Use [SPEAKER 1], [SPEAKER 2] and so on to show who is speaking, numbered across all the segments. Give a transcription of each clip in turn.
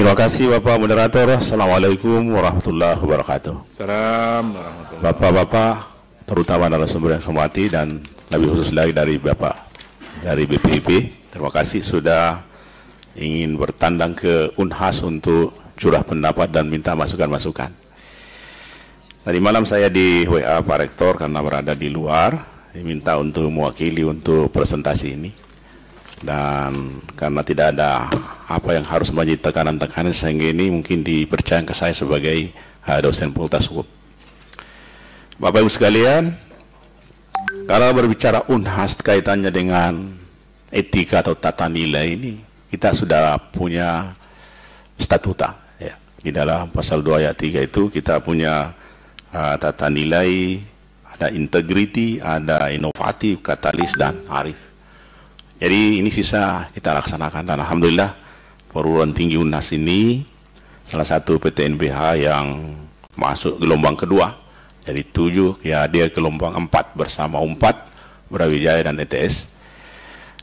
[SPEAKER 1] Terima kasih Bapak Moderator. Assalamualaikum warahmatullahi wabarakatuh. Salam warahmatullahi Bapak-bapak, terutama narasumber yang hormati dan lebih khusus lagi dari Bapak dari BPIP. Terima kasih sudah ingin bertandang ke Unhas untuk curah pendapat dan minta masukan-masukan. Tadi malam saya di WA Pak Rektor karena berada di luar, diminta untuk mewakili untuk presentasi ini dan karena tidak ada apa yang harus menjadi tekanan-tekanan sehingga ini mungkin dipercaya ke saya sebagai eh, dosen fakultas hukum. Bapak Ibu sekalian, kalau berbicara unhas kaitannya dengan etika atau tata nilai ini, kita sudah punya statuta ya. Di dalam pasal 2 ayat 3 itu kita punya uh, tata nilai, ada integriti, ada inovatif, katalis dan arif jadi ini sisa kita laksanakan dan alhamdulillah perguruan tinggi UNAS ini salah satu PTNBH yang masuk gelombang kedua dari tujuh ya dia gelombang empat bersama empat Brawijaya dan ETS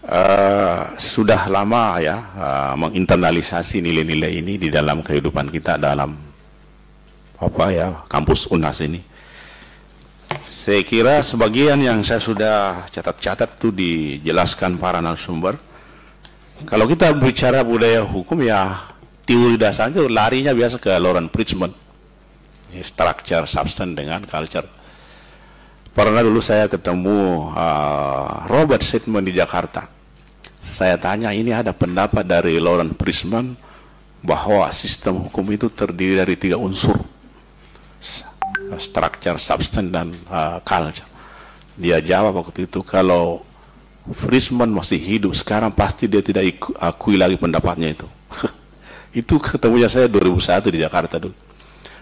[SPEAKER 1] uh, eh, sudah lama ya uh, menginternalisasi nilai-nilai ini di dalam kehidupan kita dalam apa ya kampus UNAS ini saya kira sebagian yang saya sudah catat-catat itu dijelaskan para narasumber. Kalau kita bicara budaya hukum ya teori dasarnya larinya biasa ke Lauren Bridgman. Structure, substance dengan culture. Pernah dulu saya ketemu uh, Robert Sidman di Jakarta. Saya tanya ini ada pendapat dari Lauren Bridgman bahwa sistem hukum itu terdiri dari tiga unsur structure, substance dan uh, culture. Dia jawab waktu itu kalau Frisman masih hidup sekarang pasti dia tidak iku, akui lagi pendapatnya itu. itu ketemunya saya 2001 di Jakarta dulu.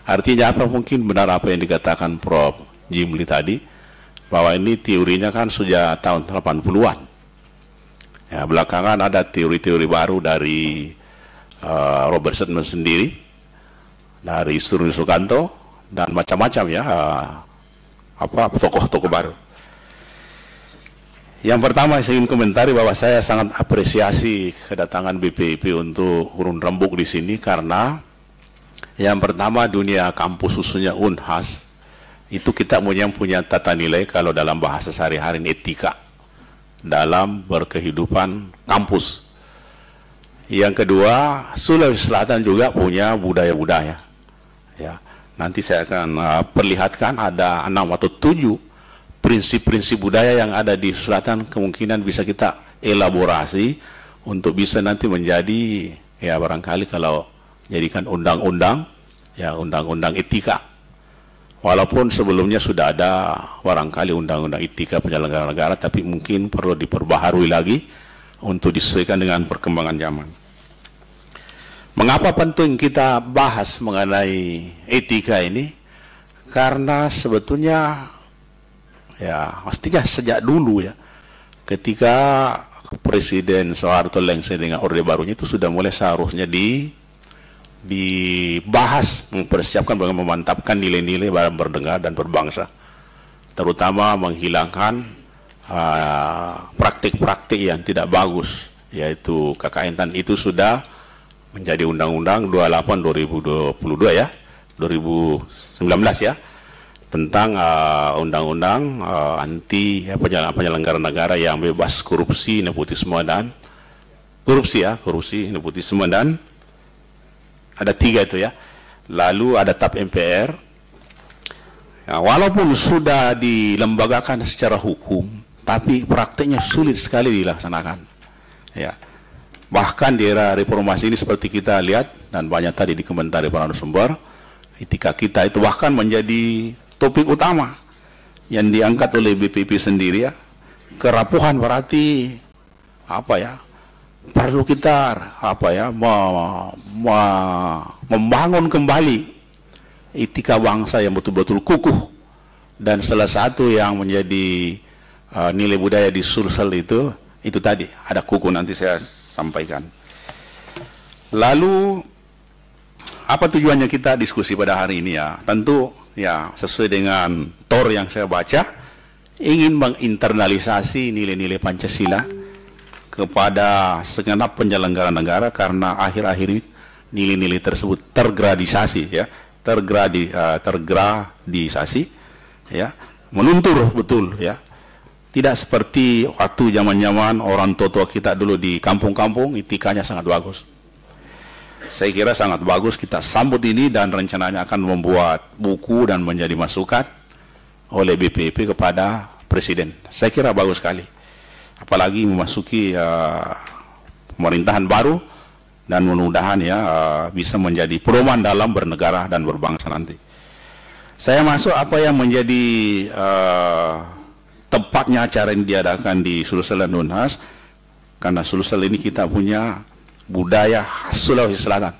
[SPEAKER 1] Artinya apa mungkin benar apa yang dikatakan Prof. Jimli tadi bahwa ini teorinya kan sejak tahun 80-an. Ya, belakangan ada teori-teori baru dari uh, Robert Sedman sendiri, dari Surya Sukanto, dan macam-macam ya apa tokoh-tokoh baru. Yang pertama saya ingin komentari bahwa saya sangat apresiasi kedatangan BPIP untuk Urun Rembuk di sini karena yang pertama dunia kampus khususnya Unhas itu kita punya punya tata nilai kalau dalam bahasa sehari-hari etika dalam berkehidupan kampus. Yang kedua, Sulawesi Selatan juga punya budaya-budaya. Ya. Nanti saya akan uh, perlihatkan ada enam atau tujuh prinsip-prinsip budaya yang ada di selatan kemungkinan bisa kita elaborasi untuk bisa nanti menjadi ya barangkali kalau jadikan undang-undang ya undang-undang etika walaupun sebelumnya sudah ada barangkali undang-undang etika penyelenggara negara tapi mungkin perlu diperbaharui lagi untuk disesuaikan dengan perkembangan zaman. Mengapa penting kita bahas mengenai etika ini? Karena sebetulnya ya pastinya sejak dulu ya ketika Presiden Soeharto Lengser dengan Orde Barunya itu sudah mulai seharusnya di dibahas mempersiapkan bagaimana memantapkan nilai-nilai berdengar dan berbangsa terutama menghilangkan ah, praktik-praktik uh, yang tidak bagus yaitu KKN dan itu sudah menjadi Undang-Undang 28 2022 ya 2019 ya tentang uh, undang-undang uh, uh, anti ya, penyelenggara negara yang bebas korupsi nepotisme dan korupsi ya korupsi nepotisme dan ada tiga itu ya lalu ada TAP MPR ya, walaupun sudah dilembagakan secara hukum tapi prakteknya sulit sekali dilaksanakan ya Bahkan di era reformasi ini seperti kita lihat dan banyak tadi di komentar para sumber etika kita itu bahkan menjadi topik utama yang diangkat oleh BPP sendiri ya. Kerapuhan berarti apa ya? Perlu kita apa ya? Ma, ma, membangun kembali etika bangsa yang betul-betul kukuh dan salah satu yang menjadi uh, nilai budaya di Sulsel itu itu tadi ada kuku nanti saya sampaikan. Lalu apa tujuannya kita diskusi pada hari ini ya? Tentu ya sesuai dengan tor yang saya baca ingin menginternalisasi nilai-nilai Pancasila kepada segenap penyelenggara negara karena akhir-akhir ini nilai-nilai tersebut tergradisasi ya tergradi uh, tergradisasi ya meluntur betul ya tidak seperti waktu zaman-zaman orang tua-tua kita dulu di kampung-kampung, itikanya sangat bagus. Saya kira sangat bagus kita sambut ini dan rencananya akan membuat buku dan menjadi masukan oleh BPP kepada Presiden. Saya kira bagus sekali. Apalagi memasuki uh, pemerintahan baru dan mudah-mudahan ya uh, bisa menjadi perumahan dalam bernegara dan berbangsa nanti. Saya masuk apa yang menjadi uh, tepatnya acara ini diadakan di Sulsel dan Unhas karena Sulsel ini kita punya budaya khas Sulawesi Selatan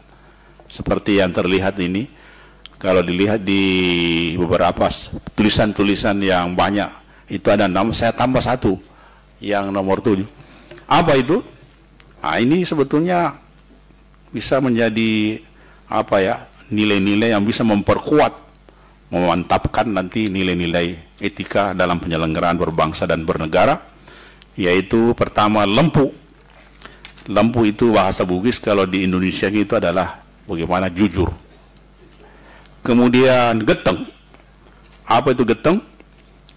[SPEAKER 1] seperti yang terlihat ini kalau dilihat di beberapa tulisan-tulisan yang banyak itu ada enam saya tambah satu yang nomor tujuh apa itu nah, ini sebetulnya bisa menjadi apa ya nilai-nilai yang bisa memperkuat memantapkan nanti nilai-nilai etika dalam penyelenggaraan berbangsa dan bernegara yaitu pertama lempu lempu itu bahasa Bugis kalau di Indonesia itu adalah bagaimana jujur kemudian geteng apa itu geteng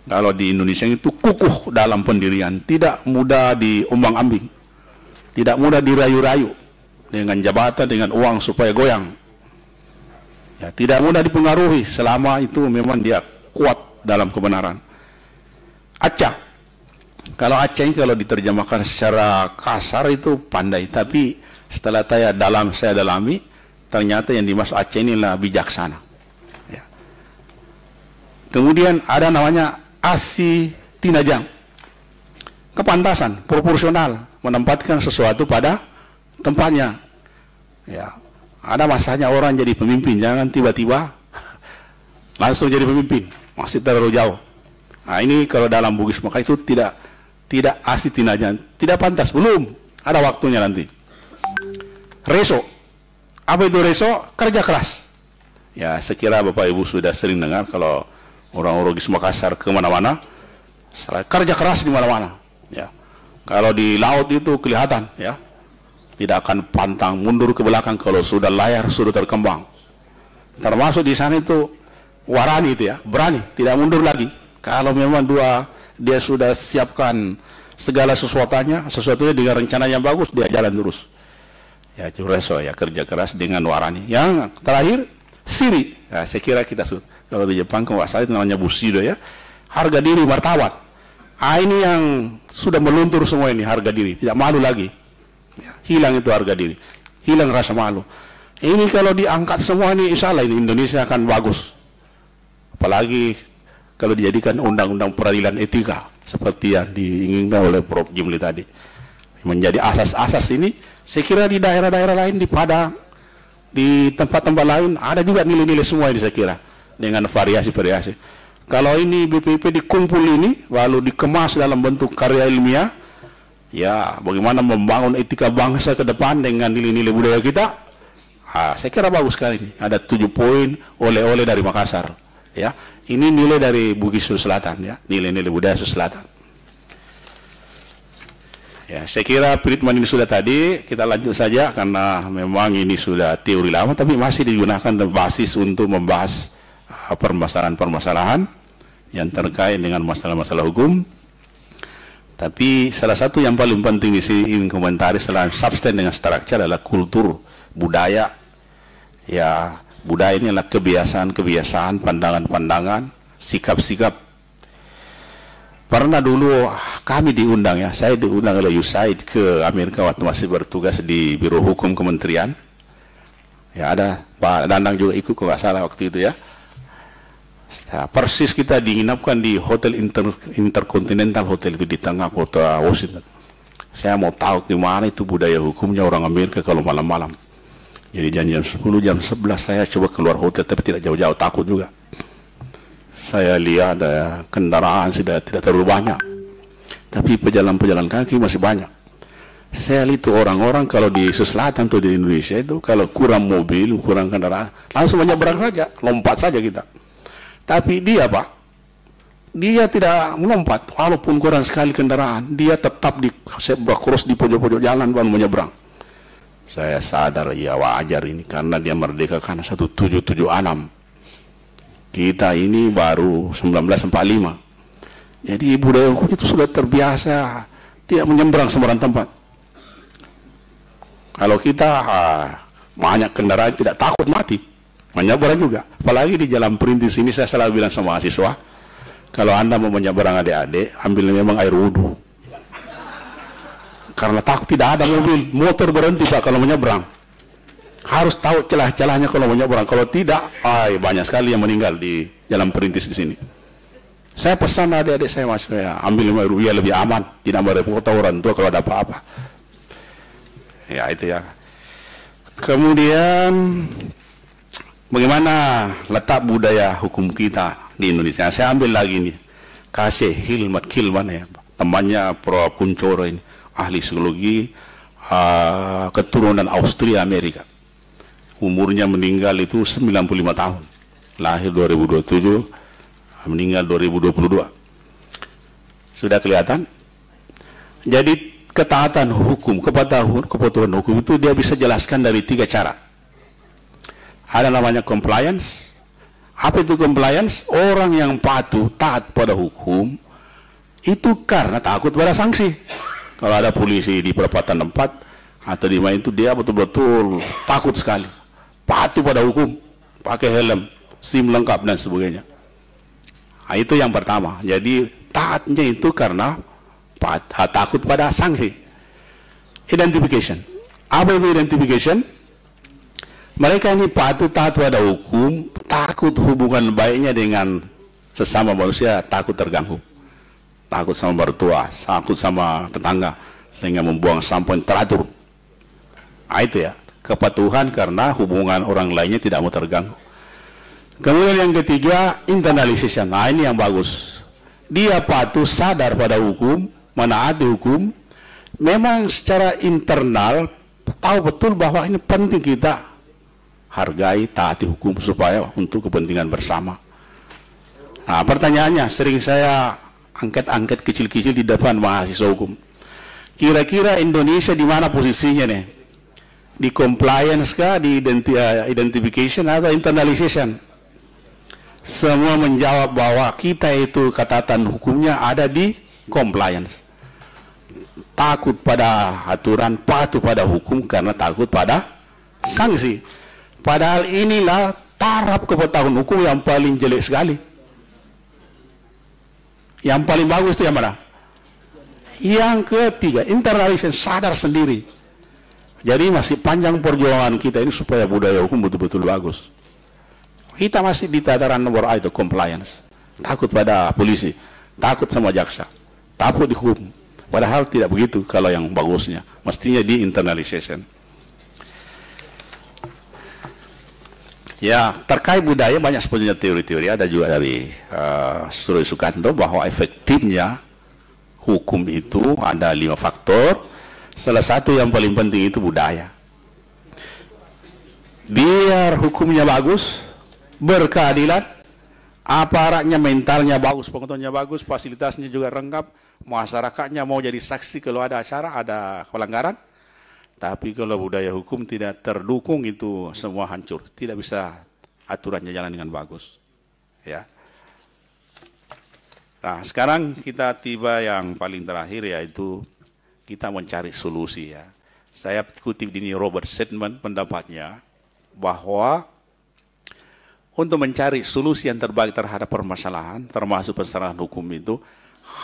[SPEAKER 1] kalau di Indonesia itu kukuh dalam pendirian tidak mudah diombang-ambing tidak mudah dirayu-rayu dengan jabatan dengan uang supaya goyang Ya, tidak mudah dipengaruhi selama itu memang dia kuat dalam kebenaran. Aceh Kalau Aceh kalau diterjemahkan secara kasar itu pandai, tapi setelah saya dalam saya dalami, ternyata yang dimaksud ini inilah bijaksana. Ya. Kemudian ada namanya asi tinajang. Kepantasan, proporsional, menempatkan sesuatu pada tempatnya. Ya, ada masanya orang jadi pemimpin, jangan tiba-tiba langsung jadi pemimpin. Masih terlalu jauh. Nah ini kalau dalam Bugis maka itu tidak tidak asik tidak pantas, belum ada waktunya nanti. Reso, apa itu reso? Kerja keras. Ya sekira Bapak Ibu sudah sering dengar kalau orang-orang Bugis Makassar kemana-mana, kerja keras di mana-mana. Ya kalau di laut itu kelihatan ya tidak akan pantang mundur ke belakang kalau sudah layar sudah terkembang termasuk di sana itu warani itu ya berani tidak mundur lagi kalau memang dua dia sudah siapkan segala sesuatunya sesuatunya dengan rencana yang bagus dia jalan terus ya cureso ya kerja keras dengan warani yang terakhir siri nah, saya kira kita sudah kalau di Jepang kalau itu namanya bushido ya harga diri martawat. ah ini yang sudah meluntur semua ini harga diri tidak malu lagi hilang itu harga diri, hilang rasa malu. Ini kalau diangkat semua ini salah ini Indonesia akan bagus. Apalagi kalau dijadikan undang-undang peradilan etika seperti yang diinginkan oleh Prof. Jimli tadi. Menjadi asas-asas ini saya kira di daerah-daerah lain di Padang, di tempat-tempat lain ada juga nilai-nilai semua ini saya kira dengan variasi-variasi. Kalau ini BPP dikumpul ini lalu dikemas dalam bentuk karya ilmiah ya bagaimana membangun etika bangsa ke depan dengan nilai-nilai budaya kita ah, saya kira bagus sekali ini ada tujuh poin oleh-oleh dari Makassar ya ini nilai dari Bugis Selatan ya nilai-nilai budaya Sulawesi Selatan ya saya kira treatment ini sudah tadi kita lanjut saja karena memang ini sudah teori lama tapi masih digunakan basis untuk membahas uh, permasalahan-permasalahan yang terkait dengan masalah-masalah hukum tapi salah satu yang paling penting di sini ingin komentari selain substansi dengan structure adalah kultur, budaya. Ya, budaya ini adalah kebiasaan-kebiasaan, pandangan-pandangan, sikap-sikap. Pernah dulu kami diundang ya, saya diundang oleh USAID ke Amerika waktu masih bertugas di Biro Hukum Kementerian. Ya ada Pak Danang juga ikut kalau nggak salah waktu itu ya. Nah, persis kita diinapkan di Hotel Inter Intercontinental Hotel itu di tengah kota Washington. Saya mau tahu mana itu budaya hukumnya orang Amerika kalau malam-malam. Jadi jam jam 10, jam 11 saya coba keluar hotel tapi tidak jauh-jauh takut juga. Saya lihat ada eh, kendaraan sudah tidak terlalu banyak. Tapi pejalan-pejalan kaki masih banyak. Saya lihat itu orang-orang kalau di selatan atau di Indonesia itu kalau kurang mobil, kurang kendaraan, langsung menyeberang saja, lompat saja kita tapi dia Pak, dia tidak melompat walaupun kurang sekali kendaraan. Dia tetap di sebuah cross di pojok-pojok jalan baru menyeberang. Saya sadar ya wajar ini karena dia merdeka karena 1776. Kita ini baru 1945. Jadi budaya hukum itu sudah terbiasa tidak menyeberang sembarang tempat. Kalau kita ah, banyak kendaraan tidak takut mati menyeberang juga apalagi di jalan perintis ini saya selalu bilang sama mahasiswa kalau anda mau menyeberang adik-adik ambil memang air wudhu karena takut tidak ada mobil motor berhenti pak kalau menyeberang harus tahu celah-celahnya kalau menyeberang kalau tidak ay, banyak sekali yang meninggal di jalan perintis di sini saya pesan adik-adik saya masuk ya ambil lima ya lebih aman tidak merepot orang tua kalau ada apa-apa ya itu ya kemudian Bagaimana letak budaya hukum kita di Indonesia? Saya ambil lagi ini, Kasih Hilmat Kilman ya, temannya Prof. Kuncoro ini, ahli psikologi uh, keturunan Austria Amerika. Umurnya meninggal itu 95 tahun. Lahir 2027, meninggal 2022. Sudah kelihatan? Jadi ketaatan hukum, kepatuhan, kepatuhan hukum itu dia bisa jelaskan dari tiga cara ada namanya compliance. Apa itu compliance? Orang yang patuh, taat pada hukum, itu karena takut pada sanksi. Kalau ada polisi di perempatan tempat atau di main itu dia betul-betul takut sekali, patuh pada hukum, pakai helm, SIM lengkap dan sebagainya. Nah, itu yang pertama. Jadi taatnya itu karena takut pada sanksi. Identification. Apa itu identification? Mereka ini patuh patuh ada hukum, takut hubungan baiknya dengan sesama manusia, takut terganggu. Takut sama mertua, takut sama tetangga, sehingga membuang sampah yang teratur. Nah, itu ya, kepatuhan karena hubungan orang lainnya tidak mau terganggu. Kemudian yang ketiga, internalization. Nah ini yang bagus. Dia patuh sadar pada hukum, menaati hukum, memang secara internal tahu betul bahwa ini penting kita hargai, taati hukum supaya untuk kepentingan bersama. Nah, pertanyaannya sering saya angket-angket kecil-kecil di depan mahasiswa hukum. Kira-kira Indonesia di mana posisinya nih? Di compliance kah, di identi identification atau internalization? Semua menjawab bahwa kita itu katatan hukumnya ada di compliance. Takut pada aturan, patuh pada hukum karena takut pada sanksi. Padahal inilah taraf kepengetahuan hukum yang paling jelek sekali. Yang paling bagus itu yang mana? Yang ketiga, internalisasi sadar sendiri. Jadi masih panjang perjuangan kita ini supaya budaya hukum betul-betul bagus. Kita masih di tataran nomor A itu compliance. Takut pada polisi, takut sama jaksa, takut dihukum. Padahal tidak begitu kalau yang bagusnya. Mestinya di internalisasi. Ya, terkait budaya banyak sebetulnya teori-teori. Ada juga dari uh, Suri Sukanto bahwa efektifnya hukum itu ada lima faktor. Salah satu yang paling penting itu budaya. Biar hukumnya bagus, berkeadilan, aparatnya mentalnya bagus, pengetahuannya bagus, fasilitasnya juga lengkap, masyarakatnya mau jadi saksi kalau ada acara, ada pelanggaran, tapi kalau budaya hukum tidak terdukung itu semua hancur. Tidak bisa aturannya jalan dengan bagus. Ya. Nah, sekarang kita tiba yang paling terakhir yaitu kita mencari solusi ya. Saya kutip dini Robert Sedman pendapatnya bahwa untuk mencari solusi yang terbaik terhadap permasalahan, termasuk permasalahan hukum itu,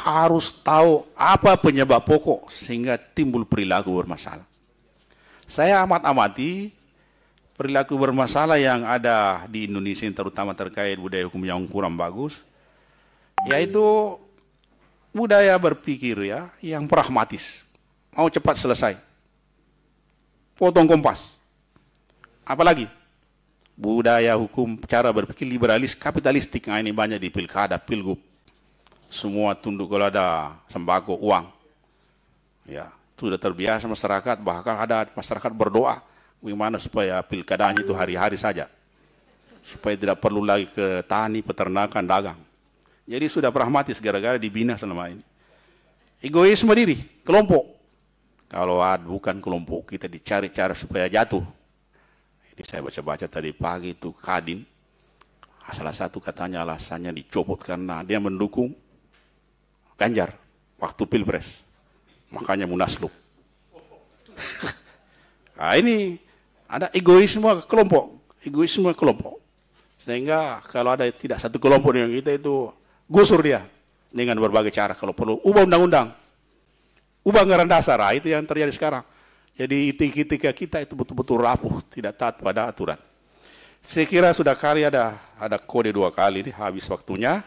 [SPEAKER 1] harus tahu apa penyebab pokok sehingga timbul perilaku bermasalah. Saya amat-amati perilaku bermasalah yang ada di Indonesia terutama terkait budaya hukum yang kurang bagus yaitu budaya berpikir ya yang pragmatis mau cepat selesai potong kompas apalagi budaya hukum cara berpikir liberalis kapitalistik nah ini banyak di pilkada pilgub semua tunduk kalau ada sembako uang ya sudah terbiasa masyarakat bahkan ada masyarakat berdoa bagaimana supaya pilkada itu hari-hari saja supaya tidak perlu lagi ke tani, peternakan, dagang. Jadi sudah pragmatis gara-gara dibina selama ini. Egoisme diri, kelompok. Kalau ada bukan kelompok, kita dicari cara supaya jatuh. Ini saya baca-baca tadi pagi itu Kadin. Salah satu katanya alasannya dicopot karena dia mendukung Ganjar waktu Pilpres. Makanya munaslup. nah ini ada egoisme kelompok. Egoisme kelompok. Sehingga kalau ada tidak satu kelompok dengan kita itu gusur dia dengan berbagai cara. Kalau perlu ubah undang-undang. Ubah anggaran dasar. Nah, itu yang terjadi sekarang. Jadi ketika kita itu betul-betul rapuh, tidak taat pada aturan. Saya kira sudah kali ada ada kode dua kali ini habis waktunya.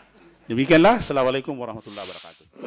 [SPEAKER 1] Demikianlah. Assalamualaikum warahmatullahi wabarakatuh.